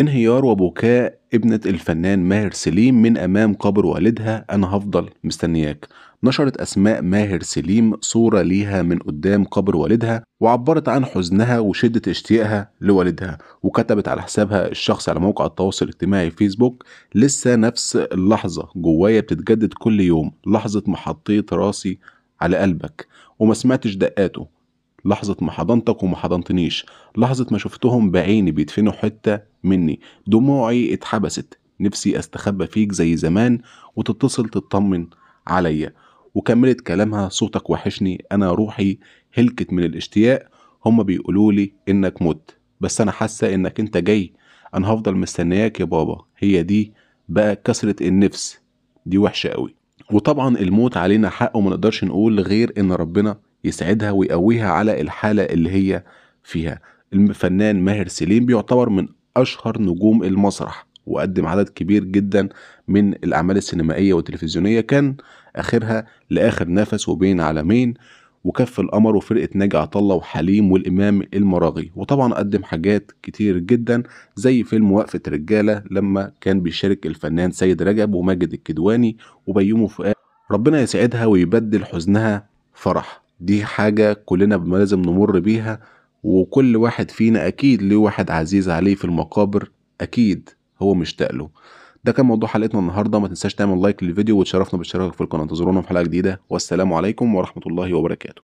انهيار وبكاء ابنة الفنان ماهر سليم من أمام قبر والدها أنا هفضل مستنياك نشرت أسماء ماهر سليم صورة ليها من قدام قبر والدها وعبرت عن حزنها وشدة اشتياقها لوالدها وكتبت على حسابها الشخصي على موقع التواصل الاجتماعي فيسبوك لسه نفس اللحظة جوايا بتتجدد كل يوم لحظة ما حطيت راسي على قلبك وما سمعتش دقاته لحظة ما حضنتك وما حضنتنيش لحظة ما شفتهم بعيني بيدفنوا حتة مني دموعي اتحبست نفسي استخبى فيك زي زمان وتتصل تطمن عليا وكملت كلامها صوتك وحشني انا روحي هلكت من الاشتياق هما بيقولوا لي انك مت بس انا حاسه انك انت جاي انا هفضل مستنياك يا بابا هي دي بقى كسرة النفس دي وحشة قوي وطبعا الموت علينا حق وما نقدرش نقول غير ان ربنا يساعدها ويقويها على الحالة اللي هي فيها الفنان ماهر سليم بيعتبر من أشهر نجوم المسرح وقدم عدد كبير جدا من الأعمال السينمائية والتلفزيونية كان آخرها لآخر نفس وبين عالمين وكف القمر وفرقة ناجي عطله وحليم والإمام المراغي وطبعا قدم حاجات كتير جدا زي فيلم وقفة رجالة لما كان بيشارك الفنان سيد رجب وماجد الكدواني وبيومي فؤاد ربنا يسعدها ويبدل حزنها فرح دي حاجة كلنا لازم نمر بيها وكل واحد فينا أكيد ليه واحد عزيز عليه في المقابر أكيد هو مشتاق له ده كان موضوع حلقتنا النهاردة ما تنساش تعمل لايك للفيديو وتشرفنا بالشراكة في القناة انتظرونا في حلقة جديدة والسلام عليكم ورحمة الله وبركاته